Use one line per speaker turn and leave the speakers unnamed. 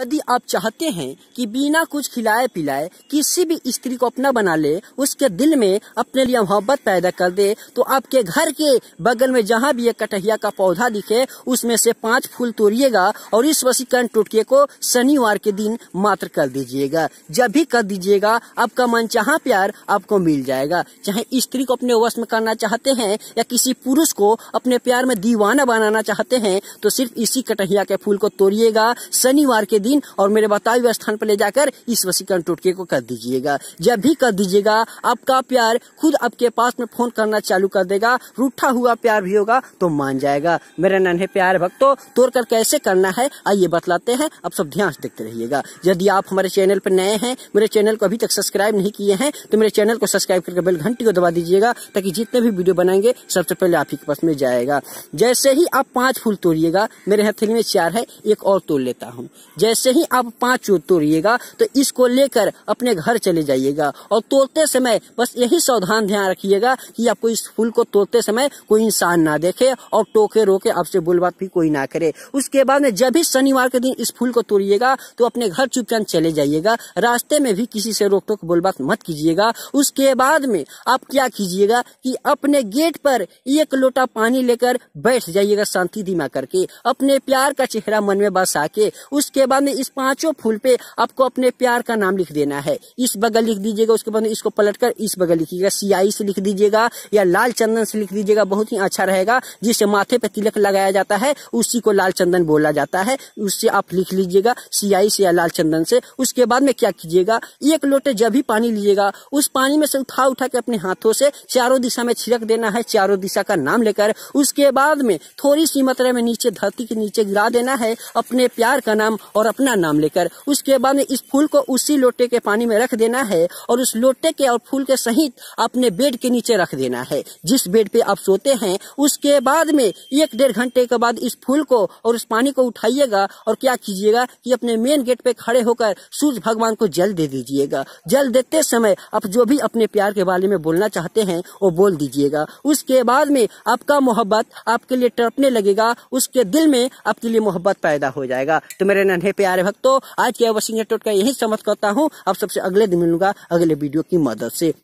यदि आप चाहते हैं कि बिना कुछ खिलाए पिलाए किसी भी स्त्री को अपना बना ले उसके दिल में अपने लिए मोहब्बत पैदा कर दे तो आपके घर के बगल में जहाँ भी एक कटहिया का पौधा दिखे उसमें से पांच फूल तोड़िएगा और इस वसीकरण टोटके को शनिवार के दिन मात्र कर दीजिएगा जब भी कर दीजिएगा आपका मन चाह प्यार आपको मिल जाएगा चाहे स्त्री को अपने वश में करना चाहते हैं या किसी पुरुष को अपने प्यार में दीवाना बनाना चाहते है तो सिर्फ इसी कटहिया के फूल को तोड़िएगा शनिवार के दिन दिन और मेरे बताए हुए स्थान पर ले जाकर इस वसीकरण टोटके को कर दीजिएगा जब भी कर दीजिएगा आपका प्यार खुद आपके पास में फोन करना चालू कर देगा रूठा हुआ प्यार भी होगा तो मान जाएगा मेरे नन्हे प्यार भक्तों तोड़ कर कैसे करना है आइए बतलाते हैं आप सब ध्यान से देखते रहिएगा यदि आप हमारे चैनल पर नए हैं मेरे चैनल को अभी तक सब्सक्राइब नहीं किए हैं तो मेरे चैनल को सब्सक्राइब करके बेल घंटी को दबा दीजिएगा ताकि जितने भी वीडियो बनाएंगे सबसे पहले आप ही के पास में जाएगा जैसे ही आप पांच फूल तोड़िएगा मेरे हथेली में चार है एक और तोड़ लेता हूँ जैसे से ही आप पांच चोर तोड़िएगा तो इसको लेकर अपने घर चले जाइएगा और तोड़ते समय बस यही सावधान ध्यान रखिएगा कि आपको इस फूल को तोड़ते समय कोई इंसान ना देखे और टोके रोके आपसे बोलबात भी कोई ना करे उसके बाद में जब भी शनिवार के दिन इस फूल को तोड़िएगा तो अपने घर चुपचाप चले जाइएगा रास्ते में भी किसी से रोक टोक बात मत कीजिएगा उसके बाद में आप क्या कीजिएगा कि अपने गेट पर एक लोटा पानी लेकर बैठ जाइएगा शांति दिमा करके अपने प्यार का चेहरा मन में बसा के उसके बाद में इस पांचों फूल पे आपको अपने प्यार का नाम लिख देना है इस बगल लिख दीजिएगा उसके बाद इसको पलट कर इस बगल लिखिएगा सियाई से लिख दीजिएगा या लाल चंदन से लिख दीजिएगा बहुत ही अच्छा रहेगा जिसे माथे पे तिलक लगाया जाता है उसी को लाल चंदन बोला जाता है उससे आप लिख लीजिएगा सियाई से या लाल चंदन से उसके बाद में क्या कीजिएगा एक लोटे जब भी पानी लीजिएगा उस पानी में से उठा उठा के अपने हाथों से चारों दिशा में छिड़क देना है चारों दिशा का नाम लेकर उसके बाद में थोड़ी सी मात्रा में नीचे धरती के नीचे गिरा देना है अपने प्यार का नाम और अपना नाम लेकर उसके बाद में इस फूल को उसी लोटे के पानी में रख देना है और उस लोटे के और फूल के सहित अपने बेड के नीचे रख देना है जिस बेड पे आप सोते हैं उसके बाद में एक डेढ़ घंटे के बाद इस फूल को और उस पानी को उठाइएगा और क्या कीजिएगा कि अपने मेन गेट पे खड़े होकर सूर्य भगवान को जल दे दीजिएगा जल देते समय आप जो भी अपने प्यार के बारे में बोलना चाहते हैं वो बोल दीजिएगा उसके बाद में आपका मोहब्बत आपके लिए टपने लगेगा उसके दिल में आपके लिए मोहब्बत पैदा हो जाएगा तो मेरे नन्हे प्यारे भक्तों आज के अवश्य नेटवर्क का यही समझ करता हूँ अब सबसे अगले दिन मिलूंगा अगले वीडियो की मदद से